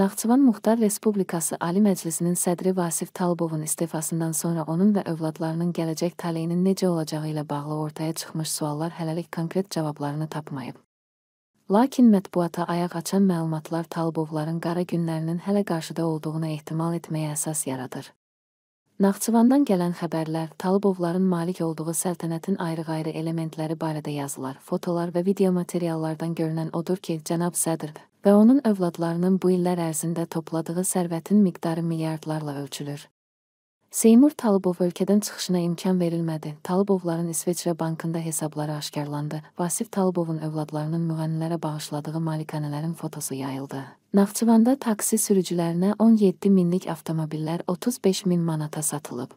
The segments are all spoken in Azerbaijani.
Naxçıvan Muxtar Respublikası Ali Məclisinin sədri Vasif Talibovun istefasından sonra onun və övladlarının gələcək taleyinin necə olacağı ilə bağlı ortaya çıxmış suallar hələlik konkret cavablarını tapmayıb. Lakin mətbuata ayaq açan məlumatlar Talibovların qara günlərinin hələ qarşıda olduğuna ehtimal etməyə əsas yaradır. Naxçıvandan gələn xəbərlər Talıbovların malik olduğu səltənətin ayrı-ayrı elementləri barədə yazılar, fotolar və video materiallardan görünən odur ki, cənab Sədr və onun övladlarının bu illər ərzində topladığı sərvətin miqdarı milyardlarla ölçülür. Seymur Talıbov ölkədən çıxışına imkan verilmədi. Talıbovların İsveçrə bankında hesabları aşkarlandı. Vasif Talıbovun övladlarının müğənnilərə bağışladığı malikanələrin fotosu yayıldı. Naxçıvanda taksi sürücülərinə 17 minlik avtomobillər 35 min manata satılıb.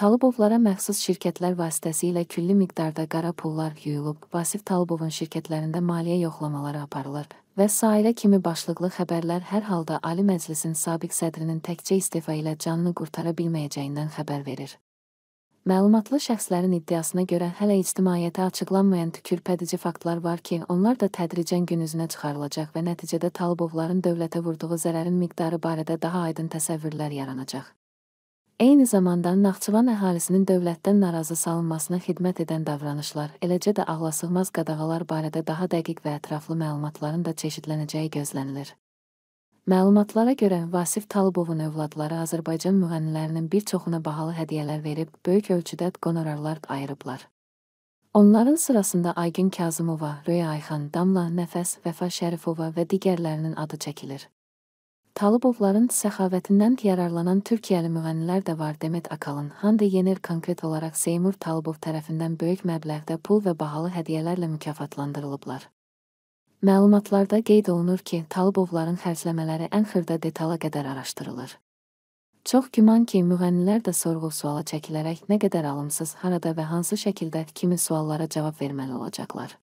Talıbovlara məxsus şirkətlər vasitəsilə külli miqdarda qara pullar yuyulub, Vasif Talıbovun şirkətlərində maliyyə yoxlamaları aparılır və sairə kimi başlıqlı xəbərlər hər halda Ali Məclisin sabiq sədrinin təkcə istifa ilə canını qurtara bilməyəcəyindən xəbər verir. Məlumatlı şəxslərin iddiasına görə hələ ictimaiyyətə açıqlanmayan tükürpədici faktlar var ki, onlar da tədricən gün üzünə çıxarılacaq və nəticədə Talıbovların dövlətə vurduğu zərərin miqdarı barədə daha aydın təsəvvürlər yaranacaq. Eyni zamanda Naxçıvan əhalisinin dövlətdən narazı salınmasına xidmət edən davranışlar, eləcə də ağlasığmaz qadağalar barədə daha dəqiq və ətraflı məlumatların da çeşidlənəcəyi gözlənilir. Məlumatlara görə Vasif Talıbovun övladları Azərbaycan müğənnilərinin bir çoxuna bahalı hədiyyələr verib, böyük ölçüdə qonorarlar ayırıblar. Onların sırasında Aygün Kazımova, Röya Ayxan, Damla, Nəfəs, Vəfa Şərifova və digərlərinin adı çəkilir. Talıbovların səxavətindən yararlanan Türkiyəli müğənnilər də var. Demet Akalın Hande Yener konkret olaraq Seymur Talıbov tərəfindən böyük məbləğdə pul və bahalı hədiyyələrlə mükafatlandırılıblar. Məlumatlarda qeyd olunur ki, Talıbovların xərcləmələri ən xırda detala qədər araşdırılır. Çox güman ki, müğənnilər də sorğu-suala çəkilərək nə qədər alımsız, harada və hansı şəkildə kimi suallara cavab verməli olacaqlar.